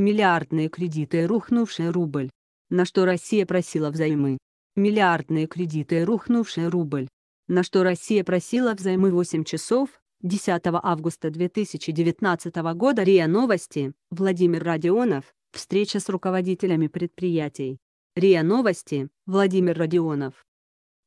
Миллиардные кредиты и рухнувший рубль. На что Россия просила взаймы. Миллиардные кредиты и рухнувший рубль. На что Россия просила взаймы 8 часов 10 августа 2019 года РИА Новости, Владимир Родионов, встреча с руководителями предприятий. РИА Новости, Владимир Родионов.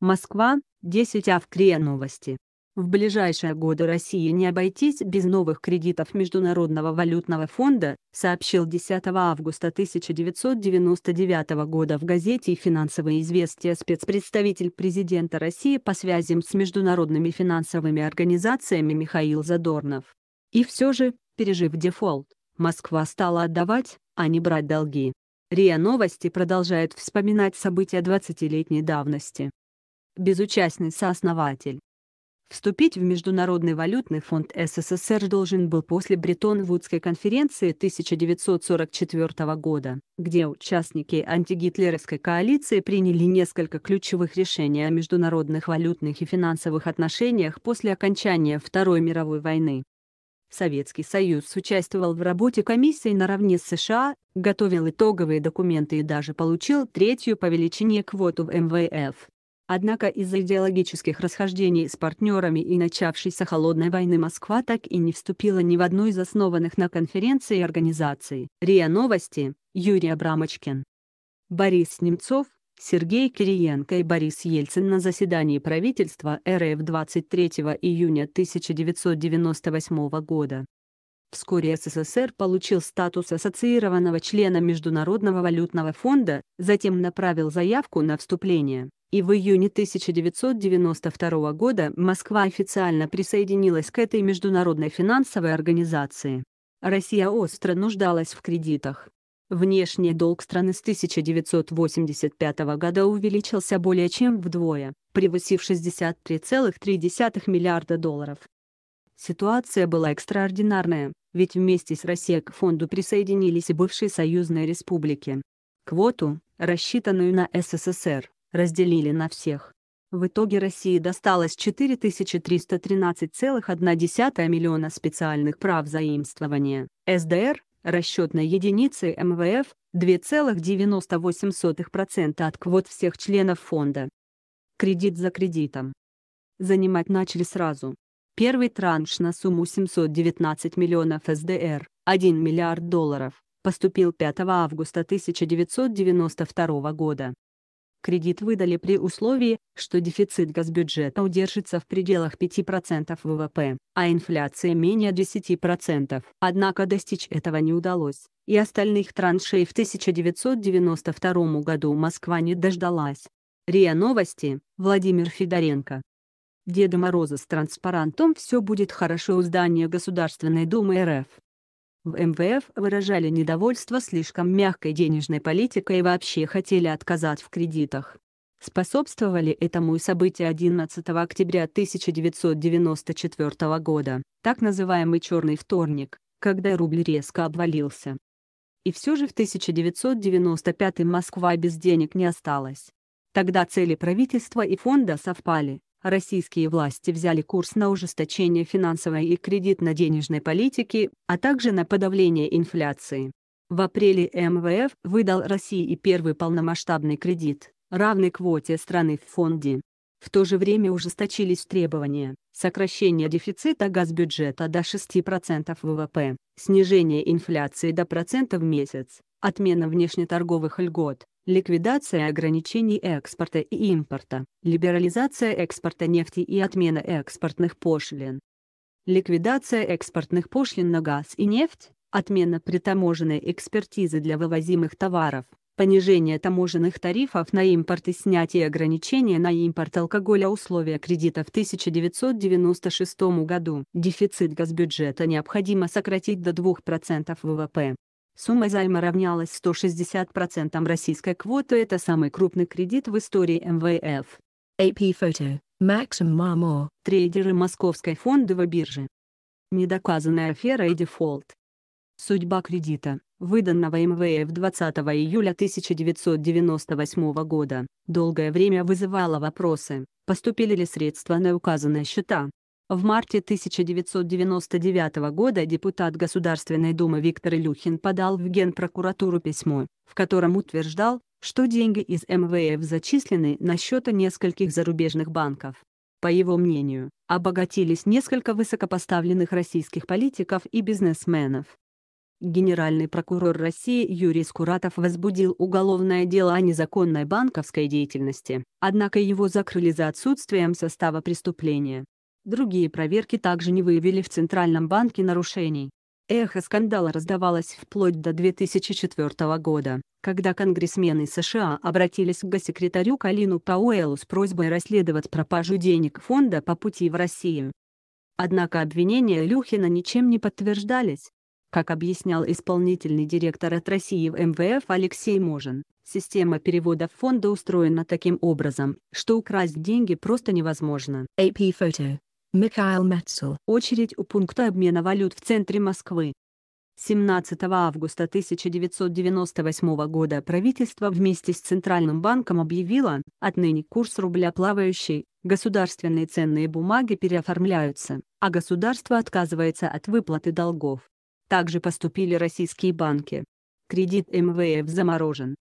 Москва, 10 АВК РИА Новости. В ближайшие годы России не обойтись без новых кредитов Международного валютного фонда, сообщил 10 августа 1999 года в газете «Финансовые известия» спецпредставитель президента России по связям с международными финансовыми организациями Михаил Задорнов. И все же, пережив дефолт, Москва стала отдавать, а не брать долги. РИА Новости продолжает вспоминать события 20-летней давности. Безучастный сооснователь Вступить в Международный валютный фонд СССР должен был после Бреттон-Вудской конференции 1944 года, где участники антигитлеровской коалиции приняли несколько ключевых решений о международных валютных и финансовых отношениях после окончания Второй мировой войны. Советский Союз участвовал в работе комиссии наравне с США, готовил итоговые документы и даже получил третью по величине квоту в МВФ. Однако из-за идеологических расхождений с партнерами и начавшейся холодной войны Москва так и не вступила ни в одну из основанных на конференции организаций. РИА Новости, Юрий Абрамочкин. Борис Немцов, Сергей Кириенко и Борис Ельцин на заседании правительства РФ 23 июня 1998 года Вскоре СССР получил статус ассоциированного члена Международного валютного фонда, затем направил заявку на вступление, и в июне 1992 года Москва официально присоединилась к этой международной финансовой организации. Россия остро нуждалась в кредитах. Внешний долг страны с 1985 года увеличился более чем вдвое, превысив 63,3 миллиарда долларов. Ситуация была экстраординарная ведь вместе с Россией к фонду присоединились и бывшие союзные республики. Квоту, рассчитанную на СССР, разделили на всех. В итоге России досталось 4313,1 миллиона специальных прав заимствования, СДР, расчетной единицы МВФ, 2,98% от квот всех членов фонда. Кредит за кредитом. Занимать начали сразу, Первый транш на сумму 719 миллионов СДР, 1 миллиард долларов, поступил 5 августа 1992 года. Кредит выдали при условии, что дефицит госбюджета удержится в пределах 5% ВВП, а инфляция менее 10%. Однако достичь этого не удалось, и остальных траншей в 1992 году Москва не дождалась. РИА Новости, Владимир Федоренко Деда Мороза с транспарантом «Все будет хорошо» у здания Государственной Думы РФ. В МВФ выражали недовольство слишком мягкой денежной политикой и вообще хотели отказать в кредитах. Способствовали этому и события 11 октября 1994 года, так называемый «черный вторник», когда рубль резко обвалился. И все же в 1995 Москва без денег не осталась. Тогда цели правительства и фонда совпали, российские власти взяли курс на ужесточение финансовой и кредитно-денежной политики, а также на подавление инфляции. В апреле МВФ выдал России и первый полномасштабный кредит, равный квоте страны в фонде. В то же время ужесточились требования сокращение дефицита газбюджета до 6% ВВП, снижение инфляции до процента в месяц, отмена внешнеторговых льгот, ликвидация ограничений экспорта и импорта, либерализация экспорта нефти и отмена экспортных пошлин. Ликвидация экспортных пошлин на газ и нефть, отмена притаможенной экспертизы для вывозимых товаров, понижение таможенных тарифов на импорт и снятие ограничения на импорт алкоголя условия кредита в 1996 году. Дефицит госбюджета необходимо сократить до 2% ВВП. Сумма займа равнялась 160% российской квоты. Это самый крупный кредит в истории МВФ. AP Photo, Maxim Marmor. Трейдеры Московской фондовой биржи. Недоказанная афера и дефолт. Судьба кредита, выданного МВФ 20 июля 1998 года, долгое время вызывала вопросы, поступили ли средства на указанные счета, в марте 1999 года депутат Государственной Думы Виктор Илюхин подал в Генпрокуратуру письмо, в котором утверждал, что деньги из МВФ зачислены на счета нескольких зарубежных банков. По его мнению, обогатились несколько высокопоставленных российских политиков и бизнесменов. Генеральный прокурор России Юрий Скуратов возбудил уголовное дело о незаконной банковской деятельности, однако его закрыли за отсутствием состава преступления. Другие проверки также не выявили в Центральном банке нарушений. Эхо скандала раздавалось вплоть до 2004 года, когда конгрессмены США обратились к госсекретарю Калину Пауэлу с просьбой расследовать пропажу денег фонда по пути в Россию. Однако обвинения Люхина ничем не подтверждались. Как объяснял исполнительный директор от России в МВФ Алексей Можин, Система переводов фонда устроена таким образом, что украсть деньги просто невозможно. AP Photo Михаил Мацу. Очередь у пункта обмена валют в центре Москвы. 17 августа 1998 года правительство вместе с Центральным банком объявило, отныне курс рубля плавающий, государственные ценные бумаги переоформляются, а государство отказывается от выплаты долгов. Также поступили российские банки. Кредит МВФ заморожен.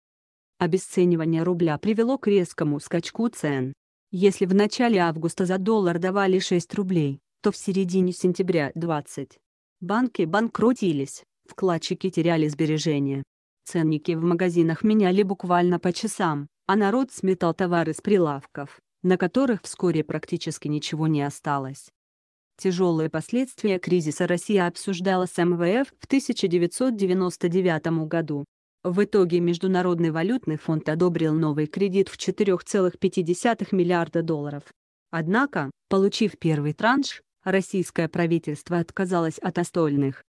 Обесценивание рубля привело к резкому скачку цен. Если в начале августа за доллар давали 6 рублей, то в середине сентября – 20. Банки банкротились, вкладчики теряли сбережения. Ценники в магазинах меняли буквально по часам, а народ сметал товары с прилавков, на которых вскоре практически ничего не осталось. Тяжелые последствия кризиса Россия обсуждала с МВФ в 1999 году, в итоге Международный валютный фонд одобрил новый кредит в 4,5 миллиарда долларов. Однако, получив первый транш, российское правительство отказалось от остальных.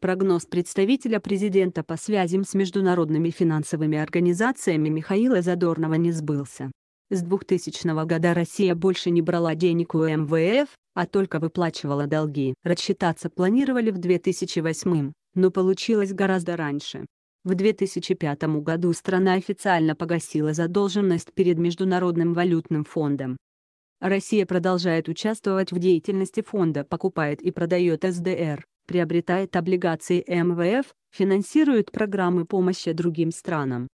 Прогноз представителя президента по связям с международными финансовыми организациями Михаила Задорнова не сбылся. С 2000 года Россия больше не брала денег у МВФ, а только выплачивала долги. Рассчитаться планировали в 2008, но получилось гораздо раньше. В 2005 году страна официально погасила задолженность перед Международным валютным фондом. Россия продолжает участвовать в деятельности фонда, покупает и продает СДР, приобретает облигации МВФ, финансирует программы помощи другим странам.